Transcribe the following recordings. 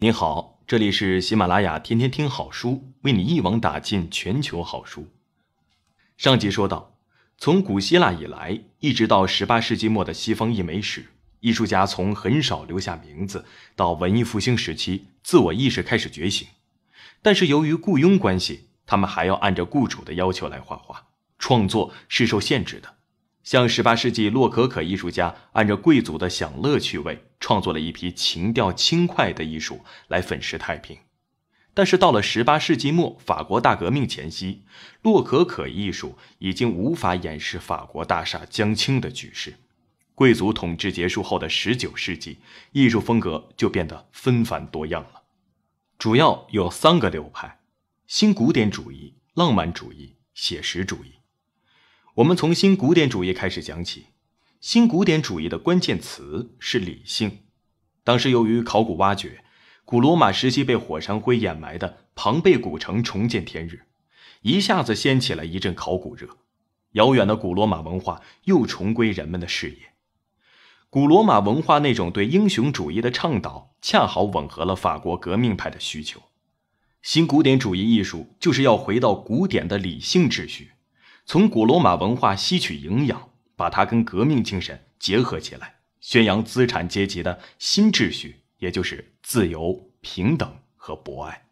您好，这里是喜马拉雅天天听好书，为你一网打尽全球好书。上集说到，从古希腊以来，一直到十八世纪末的西方艺美史，艺术家从很少留下名字，到文艺复兴时期，自我意识开始觉醒。但是由于雇佣关系，他们还要按照雇主的要求来画画，创作是受限制的。像十八世纪洛可可艺术家，按照贵族的享乐趣味，创作了一批情调轻快的艺术来粉饰太平。但是到了十八世纪末，法国大革命前夕，洛可可艺术已经无法掩饰法国大厦将倾的局势。贵族统治结束后的十九世纪，艺术风格就变得纷繁多样了，主要有三个流派：新古典主义、浪漫主义、写实主义。我们从新古典主义开始讲起。新古典主义的关键词是理性。当时由于考古挖掘，古罗马时期被火山灰掩埋的庞贝古城重见天日，一下子掀起了一阵考古热。遥远的古罗马文化又重归人们的视野。古罗马文化那种对英雄主义的倡导，恰好吻合了法国革命派的需求。新古典主义艺术就是要回到古典的理性秩序。从古罗马文化吸取营养，把它跟革命精神结合起来，宣扬资产阶级的新秩序，也就是自由、平等和博爱。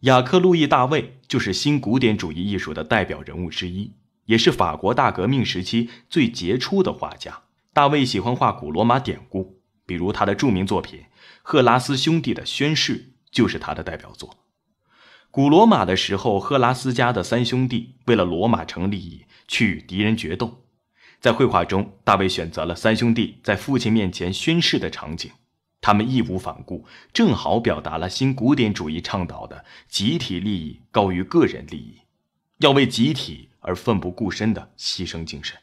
雅克·路易·大卫就是新古典主义艺术的代表人物之一，也是法国大革命时期最杰出的画家。大卫喜欢画古罗马典故，比如他的著名作品《赫拉斯兄弟的宣誓》就是他的代表作。古罗马的时候，赫拉斯家的三兄弟为了罗马城利益去与敌人决斗。在绘画中，大卫选择了三兄弟在父亲面前宣誓的场景，他们义无反顾，正好表达了新古典主义倡导的集体利益高于个人利益，要为集体而奋不顾身的牺牲精神。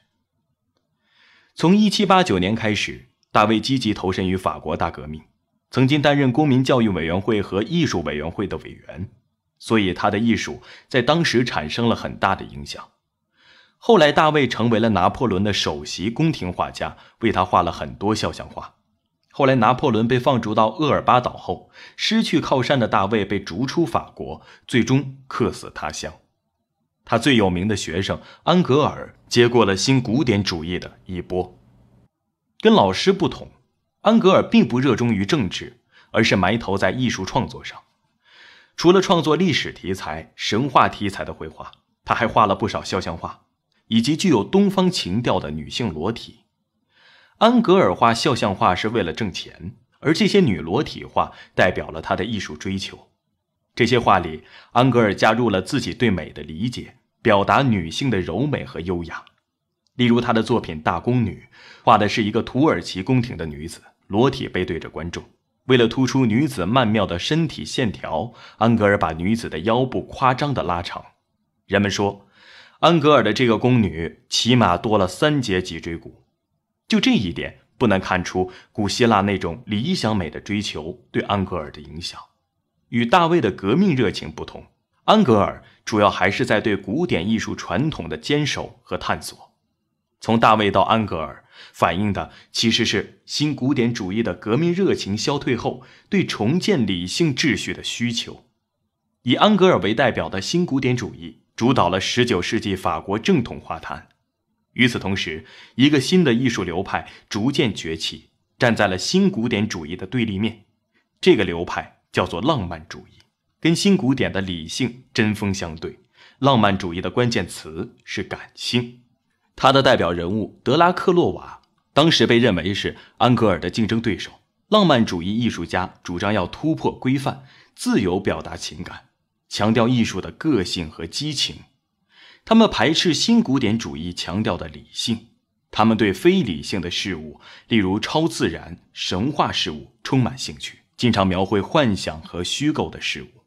从1789年开始，大卫积极投身于法国大革命，曾经担任公民教育委员会和艺术委员会的委员。所以他的艺术在当时产生了很大的影响。后来，大卫成为了拿破仑的首席宫廷画家，为他画了很多肖像画。后来，拿破仑被放逐到厄尔巴岛后，失去靠山的大卫被逐出法国，最终客死他乡。他最有名的学生安格尔接过了新古典主义的衣钵。跟老师不同，安格尔并不热衷于政治，而是埋头在艺术创作上。除了创作历史题材、神话题材的绘画，他还画了不少肖像画，以及具有东方情调的女性裸体。安格尔画肖像画是为了挣钱，而这些女裸体画代表了他的艺术追求。这些画里，安格尔加入了自己对美的理解，表达女性的柔美和优雅。例如，他的作品《大宫女》，画的是一个土耳其宫廷的女子，裸体背对着观众。为了突出女子曼妙的身体线条，安格尔把女子的腰部夸张的拉长。人们说，安格尔的这个宫女起码多了三节脊椎骨。就这一点，不难看出古希腊那种理想美的追求对安格尔的影响。与大卫的革命热情不同，安格尔主要还是在对古典艺术传统的坚守和探索。从大卫到安格尔。反映的其实是新古典主义的革命热情消退后对重建理性秩序的需求。以安格尔为代表的新古典主义主导了19世纪法国正统画坛。与此同时，一个新的艺术流派逐渐崛起，站在了新古典主义的对立面。这个流派叫做浪漫主义，跟新古典的理性针锋相对。浪漫主义的关键词是感性。他的代表人物德拉克洛瓦，当时被认为是安格尔的竞争对手。浪漫主义艺术家主张要突破规范，自由表达情感，强调艺术的个性和激情。他们排斥新古典主义强调的理性，他们对非理性的事物，例如超自然、神话事物充满兴趣，经常描绘幻想和虚构的事物。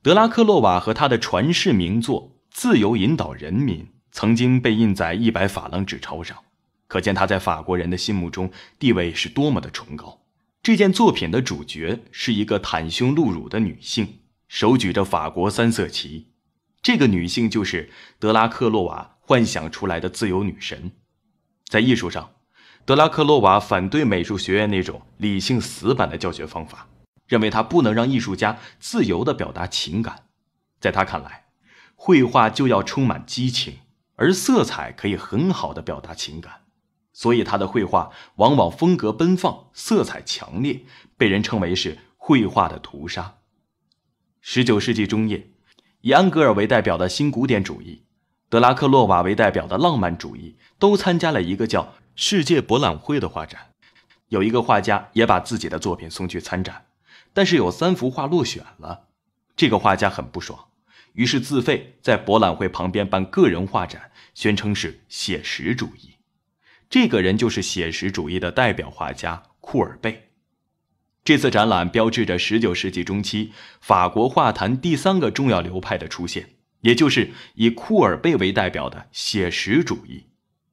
德拉克洛瓦和他的传世名作《自由引导人民》。曾经被印在一百法郎纸钞上，可见他在法国人的心目中地位是多么的崇高。这件作品的主角是一个袒胸露乳的女性，手举着法国三色旗。这个女性就是德拉克洛瓦幻想出来的自由女神。在艺术上，德拉克洛瓦反对美术学院那种理性死板的教学方法，认为它不能让艺术家自由地表达情感。在他看来，绘画就要充满激情。而色彩可以很好的表达情感，所以他的绘画往往风格奔放，色彩强烈，被人称为是绘画的屠杀。十九世纪中叶，以安格尔为代表的新古典主义，德拉克洛瓦为代表的浪漫主义，都参加了一个叫世界博览会的画展。有一个画家也把自己的作品送去参展，但是有三幅画落选了，这个画家很不爽，于是自费在博览会旁边办个人画展。宣称是写实主义，这个人就是写实主义的代表画家库尔贝。这次展览标志着十九世纪中期法国画坛第三个重要流派的出现，也就是以库尔贝为代表的写实主义。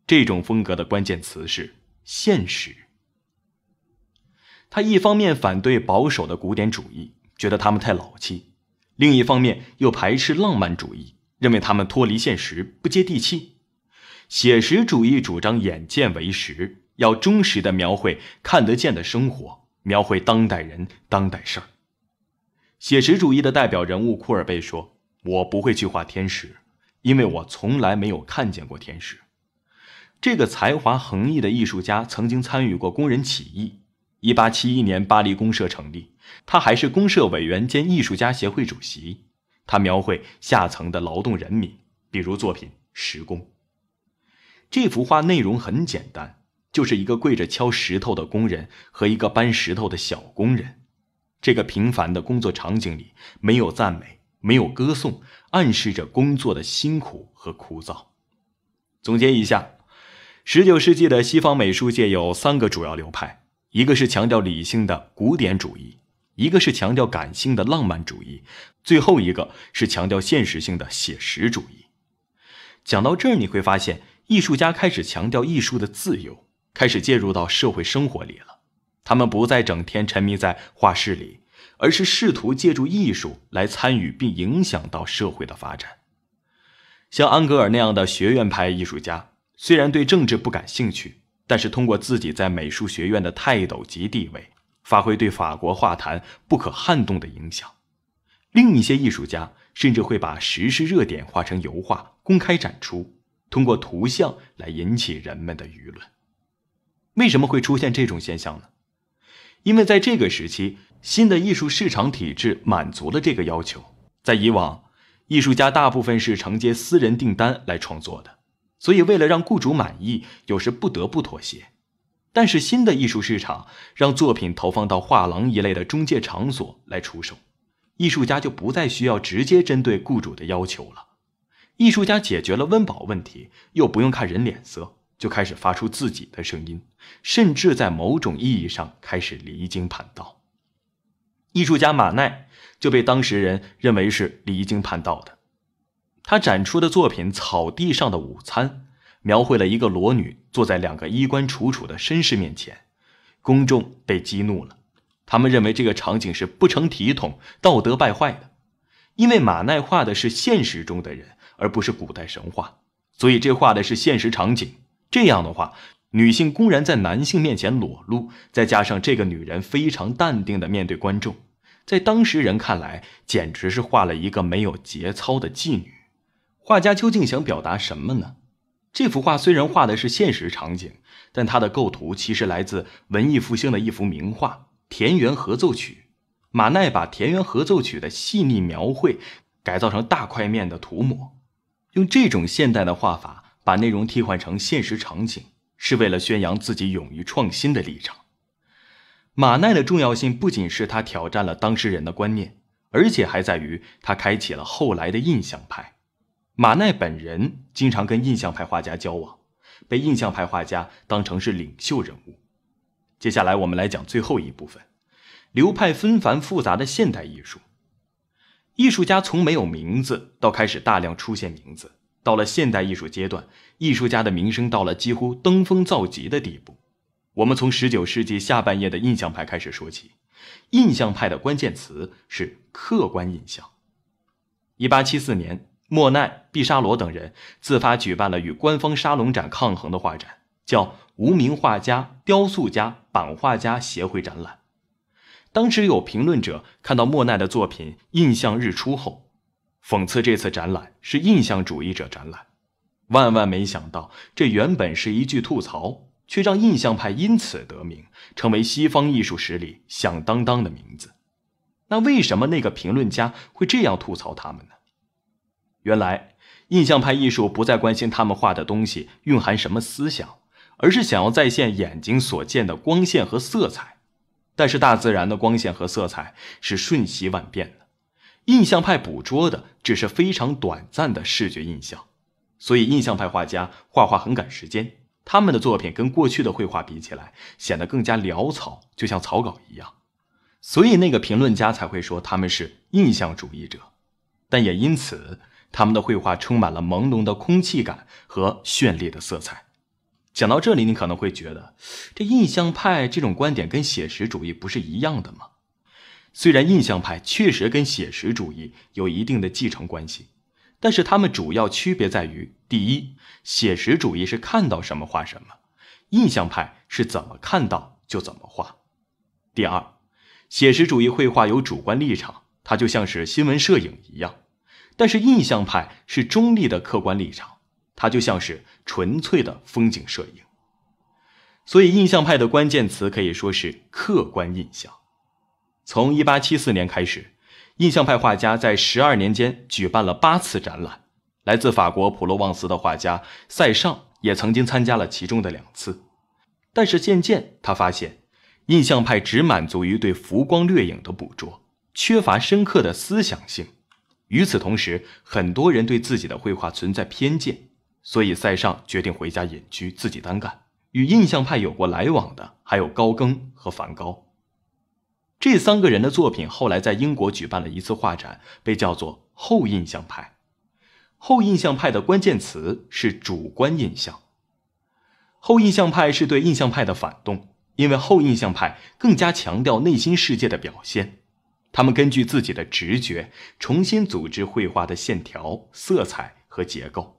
这种风格的关键词是现实。他一方面反对保守的古典主义，觉得他们太老气；另一方面又排斥浪漫主义，认为他们脱离现实，不接地气。写实主义主张眼见为实，要忠实地描绘看得见的生活，描绘当代人、当代事儿。写实主义的代表人物库尔贝说：“我不会去画天使，因为我从来没有看见过天使。”这个才华横溢的艺术家曾经参与过工人起义。一八七一年，巴黎公社成立，他还是公社委员兼艺术家协会主席。他描绘下层的劳动人民，比如作品《石工》。这幅画内容很简单，就是一个跪着敲石头的工人和一个搬石头的小工人。这个平凡的工作场景里没有赞美，没有歌颂，暗示着工作的辛苦和枯燥。总结一下，十九世纪的西方美术界有三个主要流派：一个是强调理性的古典主义，一个是强调感性的浪漫主义，最后一个是强调现实性的写实主义。讲到这儿，你会发现。艺术家开始强调艺术的自由，开始介入到社会生活里了。他们不再整天沉迷在画室里，而是试图借助艺术来参与并影响到社会的发展。像安格尔那样的学院派艺术家，虽然对政治不感兴趣，但是通过自己在美术学院的泰斗级地位，发挥对法国画坛不可撼动的影响。另一些艺术家甚至会把时事热点画成油画，公开展出。通过图像来引起人们的舆论，为什么会出现这种现象呢？因为在这个时期，新的艺术市场体制满足了这个要求。在以往，艺术家大部分是承接私人订单来创作的，所以为了让雇主满意，有时不得不妥协。但是新的艺术市场让作品投放到画廊一类的中介场所来出售，艺术家就不再需要直接针对雇主的要求了。艺术家解决了温饱问题，又不用看人脸色，就开始发出自己的声音，甚至在某种意义上开始离经叛道。艺术家马奈就被当时人认为是离经叛道的。他展出的作品《草地上的午餐》，描绘了一个裸女坐在两个衣冠楚楚的绅士面前，公众被激怒了，他们认为这个场景是不成体统、道德败坏的，因为马奈画的是现实中的人。而不是古代神话，所以这画的是现实场景。这样的话，女性公然在男性面前裸露，再加上这个女人非常淡定的面对观众，在当时人看来，简直是画了一个没有节操的妓女。画家究竟想表达什么呢？这幅画虽然画的是现实场景，但它的构图其实来自文艺复兴的一幅名画《田园合奏曲》。马奈把《田园合奏曲》的细腻描绘改造成大块面的涂抹。用这种现代的画法，把内容替换成现实场景，是为了宣扬自己勇于创新的立场。马奈的重要性不仅是他挑战了当事人的观念，而且还在于他开启了后来的印象派。马奈本人经常跟印象派画家交往，被印象派画家当成是领袖人物。接下来我们来讲最后一部分，流派纷繁复杂的现代艺术。艺术家从没有名字到开始大量出现名字，到了现代艺术阶段，艺术家的名声到了几乎登峰造极的地步。我们从十九世纪下半叶的印象派开始说起。印象派的关键词是客观印象。一八七四年，莫奈、毕沙罗等人自发举办了与官方沙龙展抗衡的画展，叫“无名画家、雕塑家、版画家协会展览”。当时有评论者看到莫奈的作品《印象日出》后，讽刺这次展览是印象主义者展览。万万没想到，这原本是一句吐槽，却让印象派因此得名，成为西方艺术史里响当当的名字。那为什么那个评论家会这样吐槽他们呢？原来，印象派艺术不再关心他们画的东西蕴含什么思想，而是想要再现眼睛所见的光线和色彩。但是大自然的光线和色彩是瞬息万变的，印象派捕捉的只是非常短暂的视觉印象，所以印象派画家画画很赶时间，他们的作品跟过去的绘画比起来显得更加潦草，就像草稿一样，所以那个评论家才会说他们是印象主义者，但也因此他们的绘画充满了朦胧的空气感和绚丽的色彩。讲到这里，你可能会觉得，这印象派这种观点跟写实主义不是一样的吗？虽然印象派确实跟写实主义有一定的继承关系，但是他们主要区别在于：第一，写实主义是看到什么画什么，印象派是怎么看到就怎么画；第二，写实主义绘画有主观立场，它就像是新闻摄影一样，但是印象派是中立的客观立场。它就像是纯粹的风景摄影，所以印象派的关键词可以说是客观印象。从1874年开始，印象派画家在十二年间举办了八次展览。来自法国普罗旺斯的画家塞尚也曾经参加了其中的两次。但是渐渐他发现，印象派只满足于对浮光掠影的捕捉，缺乏深刻的思想性。与此同时，很多人对自己的绘画存在偏见。所以，塞尚决定回家隐居，自己单干。与印象派有过来往的还有高更和梵高。这三个人的作品后来在英国举办了一次画展，被叫做“后印象派”。后印象派的关键词是主观印象。后印象派是对印象派的反动，因为后印象派更加强调内心世界的表现。他们根据自己的直觉重新组织绘画的线条、色彩和结构。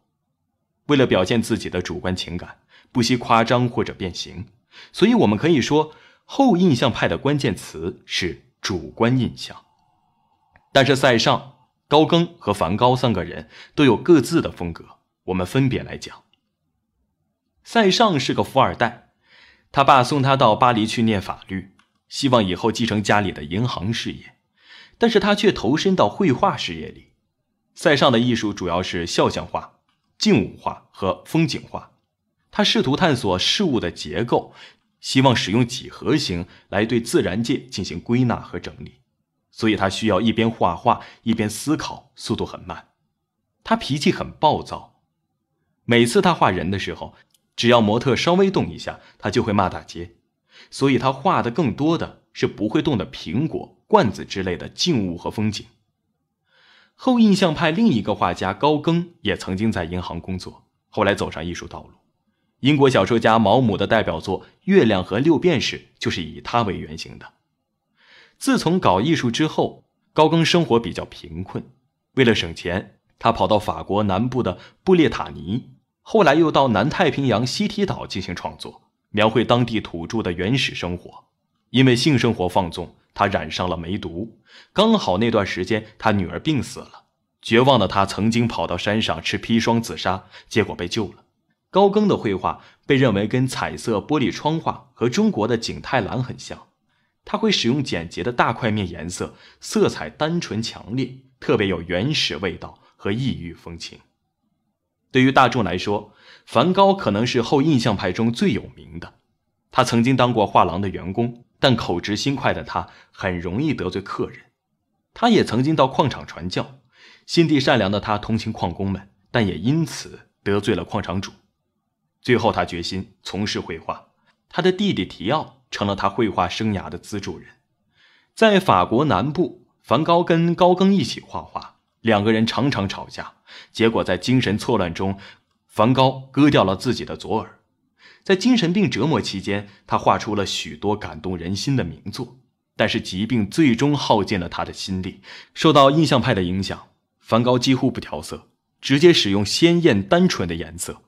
为了表现自己的主观情感，不惜夸张或者变形，所以我们可以说，后印象派的关键词是主观印象。但是，塞尚、高更和梵高三个人都有各自的风格，我们分别来讲。塞尚是个富二代，他爸送他到巴黎去念法律，希望以后继承家里的银行事业，但是他却投身到绘画事业里。塞尚的艺术主要是肖像画。静物画和风景画，他试图探索事物的结构，希望使用几何形来对自然界进行归纳和整理，所以他需要一边画画一边思考，速度很慢。他脾气很暴躁，每次他画人的时候，只要模特稍微动一下，他就会骂大街。所以他画的更多的是不会动的苹果、罐子之类的静物和风景。后印象派另一个画家高更也曾经在银行工作，后来走上艺术道路。英国小说家毛姆的代表作《月亮和六便士》就是以他为原型的。自从搞艺术之后，高更生活比较贫困，为了省钱，他跑到法国南部的布列塔尼，后来又到南太平洋西提岛进行创作，描绘当地土著的原始生活。因为性生活放纵。他染上了梅毒，刚好那段时间他女儿病死了，绝望的他曾经跑到山上吃砒霜自杀，结果被救了。高更的绘画被认为跟彩色玻璃窗画和中国的景泰蓝很像，他会使用简洁的大块面颜色，色彩单纯强烈，特别有原始味道和异域风情。对于大众来说，梵高可能是后印象派中最有名的，他曾经当过画廊的员工。但口直心快的他很容易得罪客人。他也曾经到矿场传教，心地善良的他同情矿工们，但也因此得罪了矿场主。最后，他决心从事绘画。他的弟弟提奥成了他绘画生涯的资助人。在法国南部，梵高跟高更一起画画，两个人常常吵架。结果在精神错乱中，梵高割掉了自己的左耳。在精神病折磨期间，他画出了许多感动人心的名作。但是疾病最终耗尽了他的心力。受到印象派的影响，梵高几乎不调色，直接使用鲜艳单纯的颜色。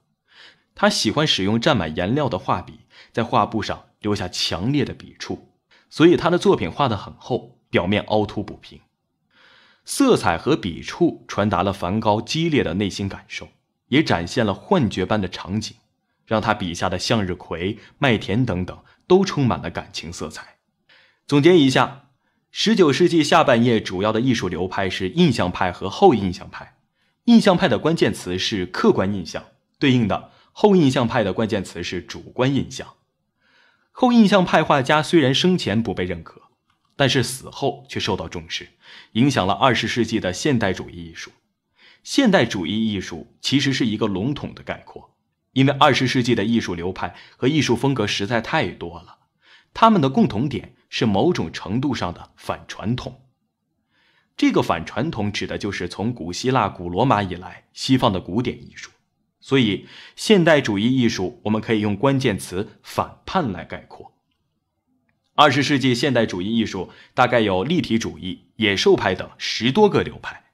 他喜欢使用沾满颜料的画笔，在画布上留下强烈的笔触，所以他的作品画得很厚，表面凹凸不平。色彩和笔触传达了梵高激烈的内心感受，也展现了幻觉般的场景。让他笔下的向日葵、麦田等等都充满了感情色彩。总结一下，十九世纪下半叶主要的艺术流派是印象派和后印象派。印象派的关键词是客观印象，对应的后印象派的关键词是主观印象。后印象派画家虽然生前不被认可，但是死后却受到重视，影响了二十世纪的现代主义艺术。现代主义艺术其实是一个笼统的概括。因为二十世纪的艺术流派和艺术风格实在太多了，他们的共同点是某种程度上的反传统。这个反传统指的就是从古希腊、古罗马以来西方的古典艺术。所以，现代主义艺术我们可以用关键词“反叛”来概括。二十世纪现代主义艺术大概有立体主义、野兽派等十多个流派。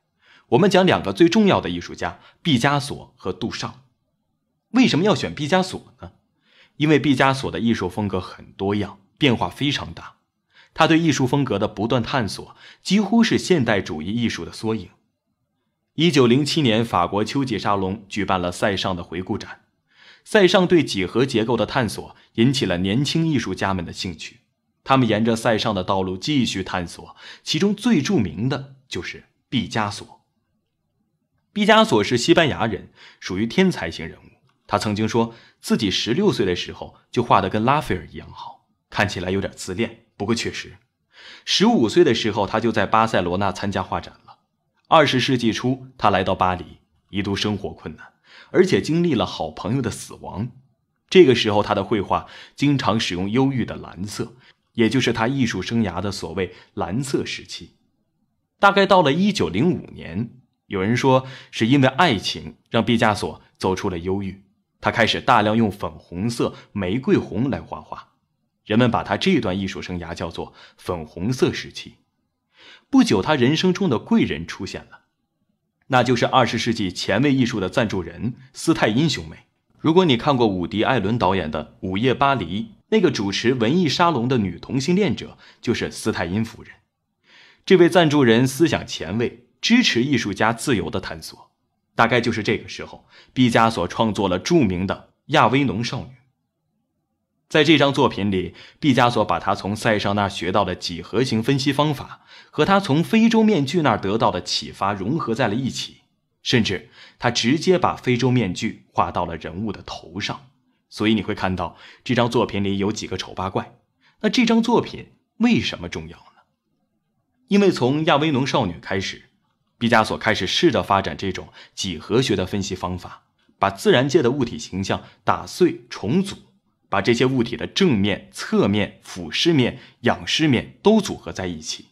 我们讲两个最重要的艺术家：毕加索和杜尚。为什么要选毕加索呢？因为毕加索的艺术风格很多样，变化非常大。他对艺术风格的不断探索，几乎是现代主义艺术的缩影。一九零七年，法国秋季沙龙举办了塞尚的回顾展，塞尚对几何结构的探索引起了年轻艺术家们的兴趣。他们沿着塞尚的道路继续探索，其中最著名的就是毕加索。毕加索是西班牙人，属于天才型人物。他曾经说自己十六岁的时候就画的跟拉斐尔一样好，看起来有点自恋。不过确实，十五岁的时候他就在巴塞罗那参加画展了。二十世纪初，他来到巴黎，一度生活困难，而且经历了好朋友的死亡。这个时候，他的绘画经常使用忧郁的蓝色，也就是他艺术生涯的所谓“蓝色时期”。大概到了一九零五年，有人说是因为爱情让毕加索走出了忧郁。他开始大量用粉红色、玫瑰红来画画，人们把他这段艺术生涯叫做“粉红色时期”。不久，他人生中的贵人出现了，那就是二十世纪前卫艺术的赞助人斯泰因兄妹。如果你看过伍迪·艾伦导演的《午夜巴黎》，那个主持文艺沙龙的女同性恋者就是斯泰因夫人。这位赞助人思想前卫，支持艺术家自由的探索。大概就是这个时候，毕加索创作了著名的《亚威农少女》。在这张作品里，毕加索把他从塞尚那学到的几何形分析方法和他从非洲面具那儿得到的启发融合在了一起，甚至他直接把非洲面具画到了人物的头上。所以你会看到这张作品里有几个丑八怪。那这张作品为什么重要呢？因为从《亚威农少女》开始。毕加索开始试着发展这种几何学的分析方法，把自然界的物体形象打碎重组，把这些物体的正面、侧面、俯视面、仰视面都组合在一起，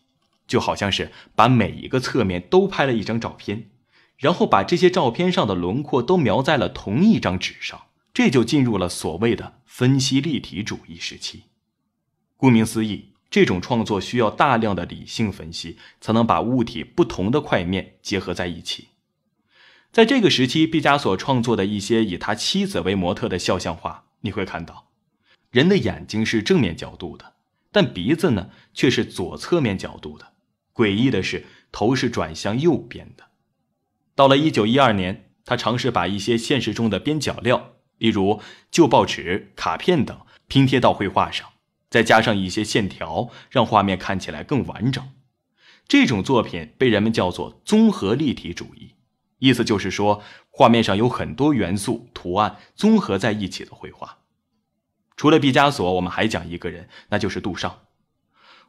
就好像是把每一个侧面都拍了一张照片，然后把这些照片上的轮廓都描在了同一张纸上，这就进入了所谓的分析立体主义时期。顾名思义。这种创作需要大量的理性分析，才能把物体不同的块面结合在一起。在这个时期，毕加索创作的一些以他妻子为模特的肖像画，你会看到，人的眼睛是正面角度的，但鼻子呢却是左侧面角度的。诡异的是，头是转向右边的。到了1912年，他尝试把一些现实中的边角料，例如旧报纸、卡片等，拼贴到绘画上。再加上一些线条，让画面看起来更完整。这种作品被人们叫做综合立体主义，意思就是说，画面上有很多元素、图案综合在一起的绘画。除了毕加索，我们还讲一个人，那就是杜尚。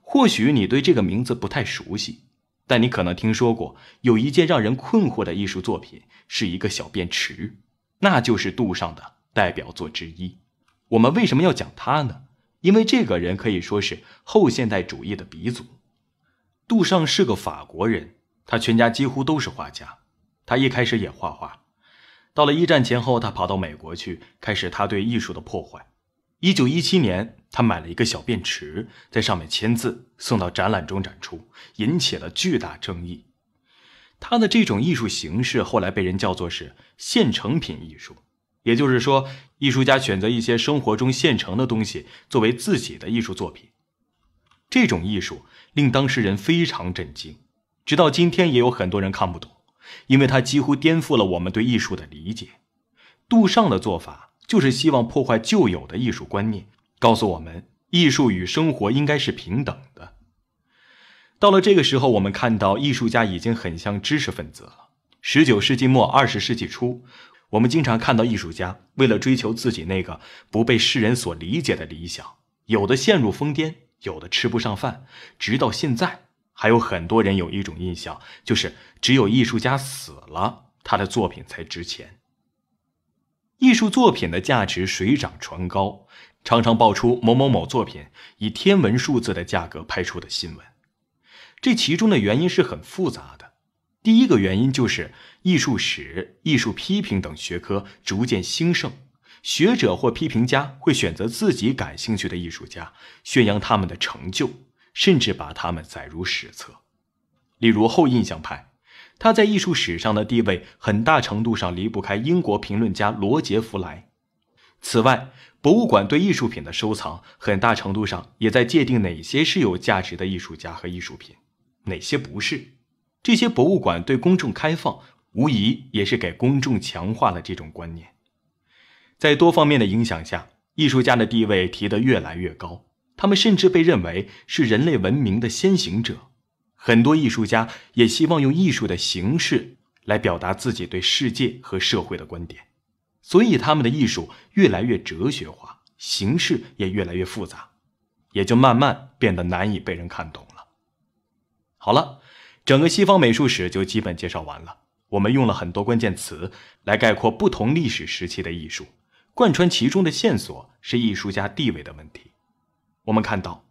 或许你对这个名字不太熟悉，但你可能听说过有一件让人困惑的艺术作品是一个小便池，那就是杜尚的代表作之一。我们为什么要讲他呢？因为这个人可以说是后现代主义的鼻祖，杜尚是个法国人，他全家几乎都是画家，他一开始也画画，到了一战前后，他跑到美国去，开始他对艺术的破坏。一九一七年，他买了一个小便池，在上面签字，送到展览中展出，引起了巨大争议。他的这种艺术形式后来被人叫做是现成品艺术。也就是说，艺术家选择一些生活中现成的东西作为自己的艺术作品，这种艺术令当事人非常震惊。直到今天，也有很多人看不懂，因为它几乎颠覆了我们对艺术的理解。杜尚的做法就是希望破坏旧有的艺术观念，告诉我们艺术与生活应该是平等的。到了这个时候，我们看到艺术家已经很像知识分子了。十九世纪末，二十世纪初。我们经常看到艺术家为了追求自己那个不被世人所理解的理想，有的陷入疯癫，有的吃不上饭。直到现在，还有很多人有一种印象，就是只有艺术家死了，他的作品才值钱。艺术作品的价值水涨船高，常常爆出某某某作品以天文数字的价格拍出的新闻。这其中的原因是很复杂的。第一个原因就是艺术史、艺术批评等学科逐渐兴盛，学者或批评家会选择自己感兴趣的艺术家，宣扬他们的成就，甚至把他们载入史册。例如后印象派，他在艺术史上的地位很大程度上离不开英国评论家罗杰·弗莱。此外，博物馆对艺术品的收藏，很大程度上也在界定哪些是有价值的艺术家和艺术品，哪些不是。这些博物馆对公众开放，无疑也是给公众强化了这种观念。在多方面的影响下，艺术家的地位提得越来越高，他们甚至被认为是人类文明的先行者。很多艺术家也希望用艺术的形式来表达自己对世界和社会的观点，所以他们的艺术越来越哲学化，形式也越来越复杂，也就慢慢变得难以被人看懂了。好了。整个西方美术史就基本介绍完了。我们用了很多关键词来概括不同历史时期的艺术，贯穿其中的线索是艺术家地位的问题。我们看到，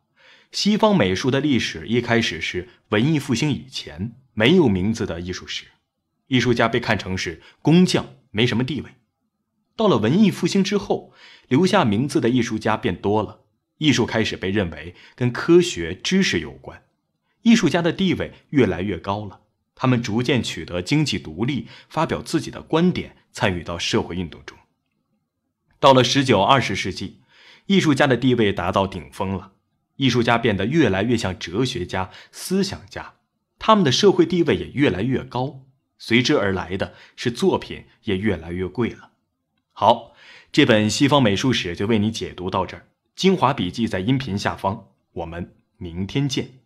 西方美术的历史一开始是文艺复兴以前没有名字的艺术史，艺术家被看成是工匠，没什么地位。到了文艺复兴之后，留下名字的艺术家变多了，艺术开始被认为跟科学知识有关。艺术家的地位越来越高了，他们逐渐取得经济独立，发表自己的观点，参与到社会运动中。到了十九、二十世纪，艺术家的地位达到顶峰了。艺术家变得越来越像哲学家、思想家，他们的社会地位也越来越高。随之而来的是作品也越来越贵了。好，这本《西方美术史》就为你解读到这儿，精华笔记在音频下方。我们明天见。